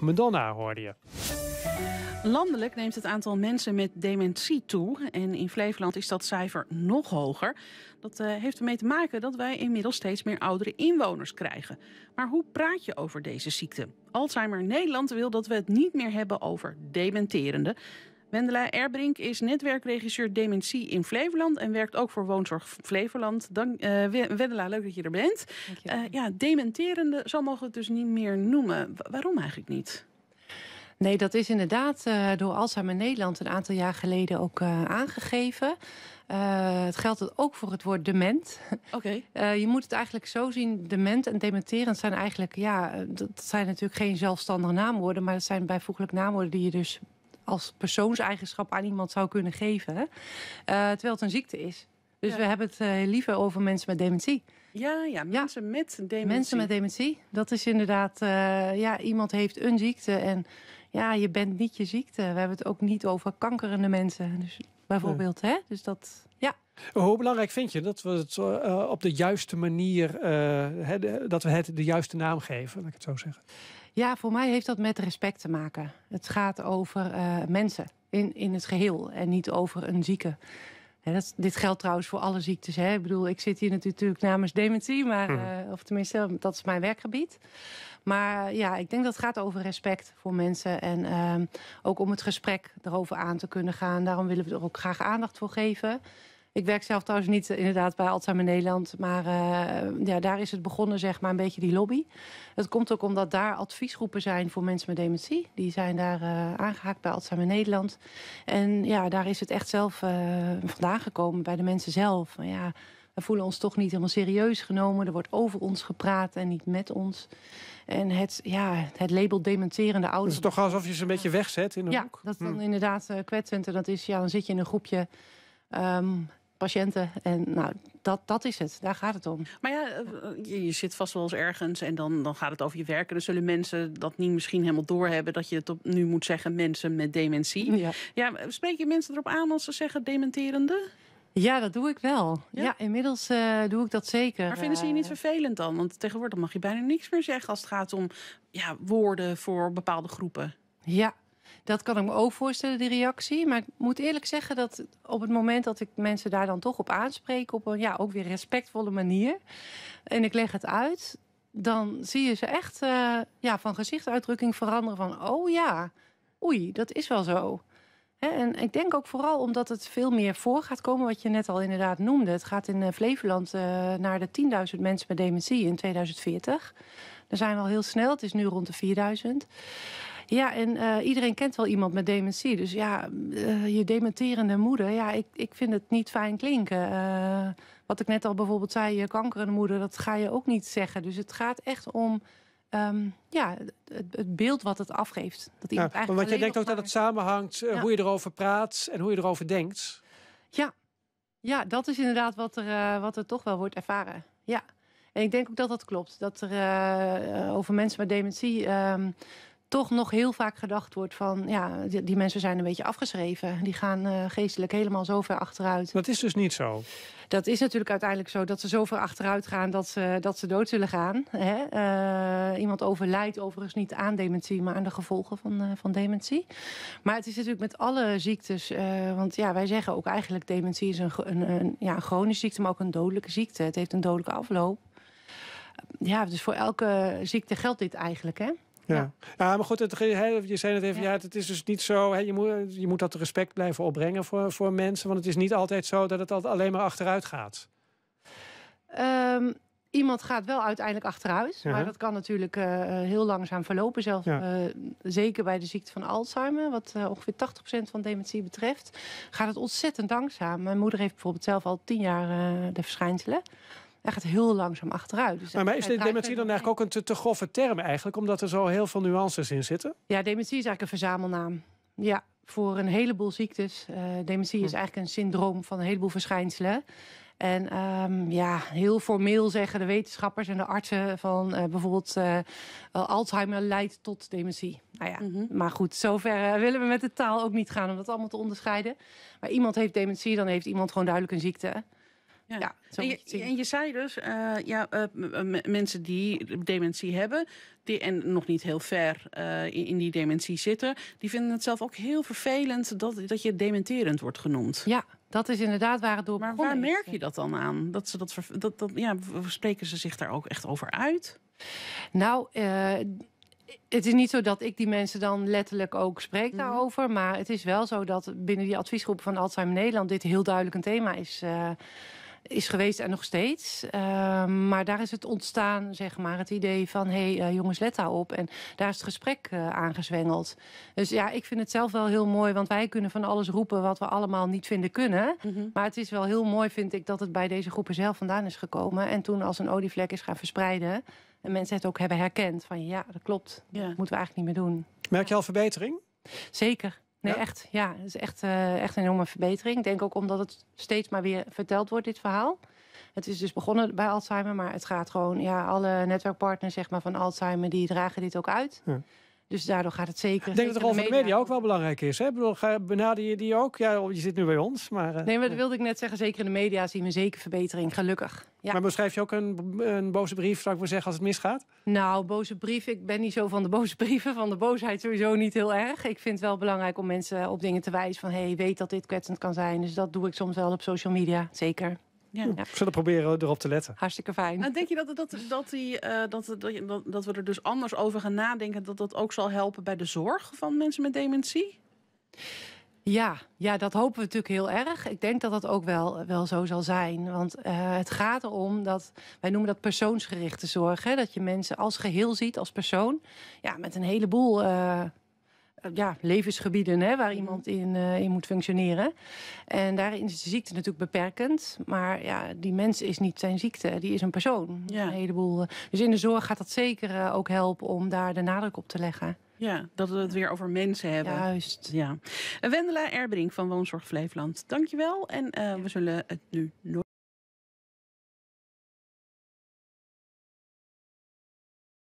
Madonna hoorde je. Landelijk neemt het aantal mensen met dementie toe. En in Flevoland is dat cijfer nog hoger. Dat eh, heeft ermee te maken dat wij inmiddels steeds meer oudere inwoners krijgen. Maar hoe praat je over deze ziekte? Alzheimer Nederland wil dat we het niet meer hebben over dementerende. Wendela Erbrink is netwerkregisseur Dementie in Flevoland... en werkt ook voor Woonzorg Flevoland. Dank, uh, Wendela, leuk dat je er bent. Eh, ja, dementerende, zo mogen we het dus niet meer noemen. waarom eigenlijk niet? Nee, dat is inderdaad eh, door Alzheimer Nederland een aantal jaar geleden ook aangegeven. het geldt ook voor het woord dement. Oké. je moet het eigenlijk zo zien. Dement en dementerend zijn eigenlijk... ja, dat zijn natuurlijk geen zelfstandige naamwoorden... maar dat zijn bijvoeglijk naamwoorden die je dus als persoonseigenschap aan iemand zou kunnen geven. Eh, terwijl het een ziekte is. Dus we hebben het eh, liever over mensen met dementie. Ja, ja mensen met dementie. Mensen met dementie. Dat is inderdaad, eh, ja, iemand heeft een ziekte en ja, je bent niet je ziekte. We hebben het ook niet over kankerende mensen, dus bijvoorbeeld. Hè? Dus dat, ja. Hoe belangrijk vind je dat we het op de juiste manier, dat we het de juiste naam geven, laat ik het zo zeggen? Ja, voor mij heeft dat met respect te maken. Het gaat over eh, mensen in, in het geheel en niet over een zieke. dit geldt trouwens voor alle ziektes. Hè? Ik bedoel, ik zit hier natuurlijk namens dementie, maar, mhm. eh, of tenminste, dat is mijn werkgebied. Maar ja, ik denk dat het gaat over respect voor mensen. En ehm, ook om het gesprek erover aan te kunnen gaan. Daarom willen we er ook graag aandacht voor geven. Ik werk zelf trouwens niet eh, inderdaad bij Alzheimer Nederland. Maar eh, ja, daar is het begonnen, zeg maar, een beetje die lobby. Het komt ook omdat daar adviesgroepen zijn voor mensen met dementie. Die zijn daar uh, aangehaakt bij Alzheimer Nederland. En ja, daar is het echt zelf vandaan gekomen bij de mensen zelf. ja, we voelen ons toch niet helemaal serieus genomen. Er wordt over ons gepraat en niet met ons. En het, ja, het label dementerende ouders. Het is toch alsof je ze een beetje wegzet in een ja, Ja, dat is dan hm. inderdaad kwetsend. En dat is, ja, dan zit je in een groepje... Ehm, patiënten. En nou, dat, dat is het. Daar gaat het om. Maar ja, eh, eh, je, zit vast wel eens ergens en dan, dan gaat het over je werk. En dan zullen mensen dat niet misschien helemaal doorhebben... dat je het op, nu moet zeggen mensen met dementie. Ja. ja, spreek je mensen erop aan als ze zeggen dementerende? Ja, dat doe ik wel. Ja, inmiddels eh, doe ik dat zeker. Maar vinden ze je niet vervelend dan? Want tegenwoordig mag je bijna niks meer zeggen als het gaat om ja, woorden voor bepaalde groepen. Ja, dat kan ik me ook voorstellen, die reactie. Maar ik moet eerlijk zeggen dat op het moment dat ik mensen daar dan toch op aanspreek, op een ja, ook weer respectvolle manier, en ik leg het uit, dan zie je ze echt eh, ja, van gezichtsuitdrukking veranderen van, oh ja, oei, dat is wel zo. En ik denk ook vooral omdat het veel meer voor gaat komen, wat je net al inderdaad noemde. Het gaat in eh, Flevoland eh, naar de 10.000 mensen met dementie in 2040. Daar zijn we al heel snel, het is nu rond de 4000. Ja, en eh, iedereen kent wel iemand met dementie. Dus ja, eh, je dementerende moeder, ja, ik, ik vind het niet fijn klinken. Eh, wat ik net al bijvoorbeeld zei, je kankerende moeder, dat ga je ook niet zeggen. Dus het gaat echt om ehm, ja, het, het, beeld wat het afgeeft. Dat iemand ja, eigenlijk want je denkt ook dat het samenhangt, hoe je erover praat en hoe je erover denkt. Ja, ja dat is inderdaad wat er, wat er toch wel wordt ervaren. Ja. En ik denk ook dat dat klopt. Dat er over mensen met dementie ehm, toch nog heel vaak gedacht wordt van... ja, die, mensen zijn een beetje afgeschreven. Die gaan eh, geestelijk helemaal zo ver achteruit. Dat is dus niet zo? Dat is natuurlijk uiteindelijk zo dat ze zo ver achteruit gaan... dat ze, dat ze dood zullen gaan. Hè? Eh, iemand overlijdt overigens niet aan dementie... maar aan de gevolgen van, eh, van dementie. Maar het is natuurlijk met alle ziektes... want ja, wij zeggen ook eigenlijk dementie is een, een, ja, chronische ziekte... maar ook een dodelijke ziekte. Het heeft een dodelijke afloop. Ja, dus voor elke ziekte geldt dit eigenlijk, hè? Ja. ja, maar goed, het, je zei het even, ja. het is dus niet zo, hè, je, moet, je moet dat respect blijven opbrengen voor, voor mensen, want het is niet altijd zo dat het alleen maar achteruit gaat. Ehm, iemand gaat wel uiteindelijk achteruit, maar dat kan natuurlijk eh, heel langzaam verlopen. Zelf, eh, zeker bij de ziekte van Alzheimer, wat eh, ongeveer 80% van dementie betreft, gaat het ontzettend langzaam. Mijn moeder heeft bijvoorbeeld zelf al tien jaar de verschijnselen. Hij gaat heel langzaam achteruit. Dus maar, is dementie dan eigenlijk ook een te, grove term eigenlijk? Omdat er zo heel veel nuances in zitten? Ja, dementie is eigenlijk een verzamelnaam. Ja, voor een heleboel ziektes. Eh, dementie is hm. eigenlijk een syndroom van een heleboel verschijnselen. En ehm, ja, heel formeel zeggen de wetenschappers en de artsen van eh, bijvoorbeeld eh, Alzheimer leidt tot dementie. Nou ja, mhm. maar goed, zover willen we met de taal ook niet gaan om dat allemaal te onderscheiden. Maar iemand heeft dementie, dan heeft iemand gewoon duidelijk een ziekte. Ja, en, je, en, je, zei dus, eh, ja, eh, mensen die dementie hebben die, en nog niet heel ver eh, in, die dementie zitten, die vinden het zelf ook heel vervelend dat, dat je dementerend wordt genoemd. Ja, dat is inderdaad waar het door maar waar merk je dat dan aan? Dat ze dat, dat, dat, ja, spreken ze zich daar ook echt over uit? Nou, het is niet zo dat ik die mensen dan letterlijk ook spreek mhm. daarover. Maar het is wel zo dat binnen die adviesgroep van Alzheimer Nederland dit heel duidelijk een thema is is geweest en nog steeds. Ehm, maar daar is het ontstaan, zeg maar, het idee van... hé, hey, eh, jongens, let daar op. En daar is het gesprek eh, aangezwengeld. Dus ja, ik vind het zelf wel heel mooi... want wij kunnen van alles roepen wat we allemaal niet vinden kunnen. Mhm. Maar het is wel heel mooi, vind ik, dat het bij deze groepen zelf vandaan is gekomen. En toen als een olievlek is gaan verspreiden... en mensen het ook hebben herkend van ja, dat klopt. Dat moeten we eigenlijk niet meer doen. Merk je al verbetering? Zeker, Nee, echt. Ja, het is echt, eh, echt een enorme verbetering. Ik denk ook omdat het steeds maar weer verteld wordt, dit verhaal. Het is dus begonnen bij Alzheimer, maar het gaat gewoon... Ja, alle netwerkpartners zeg maar, van Alzheimer, die dragen dit ook uit. Ja. Dus daardoor gaat het zeker. Ik denk dat de rol van de media, ook wel belangrijk is. Hè? bedoel, benader je die ook? Ja, je zit nu bij ons. Maar, eh, nee, maar dat wilde ik net zeggen. Zeker in de media zien we zeker verbetering, gelukkig. Ja. Maar beschrijf je ook een, een boze brief, zou ik maar zeggen, als het misgaat? Nou, boze brief. Ik ben niet zo van de boze brieven. Van de boosheid sowieso niet heel erg. Ik vind het wel belangrijk om mensen op dingen te wijzen van... hé, hey, weet dat dit kwetsend kan zijn. Dus dat doe ik soms wel op social media, zeker. Ja. ja. We zullen proberen erop te letten. Hartstikke fijn. En nou, denk je dat, dat, dat, die, eh, dat, dat, dat we er dus anders over gaan nadenken, dat dat ook zal helpen bij de zorg van mensen met dementie? Ja, ja, dat hopen we natuurlijk heel erg. Ik denk dat dat ook wel, wel zo zal zijn. Want eh, het gaat erom dat, wij noemen dat persoonsgerichte zorg. Hè? Dat je mensen als geheel ziet, als persoon. Ja, met een heleboel uh, eh, ja, levensgebieden hè, waar mhm. iemand in, eh, in moet functioneren. En daarin is de ziekte natuurlijk beperkend. Maar ja, die mens is niet zijn ziekte, die is een persoon. Een heleboel. Eh, dus in de zorg gaat dat zeker ook helpen om daar de nadruk op te leggen. Ja, dat we het weer over mensen hebben. Juist. Ja. Wendela Erbring van Woonzorg Flevoland, dankjewel. En we zullen het nu nooit.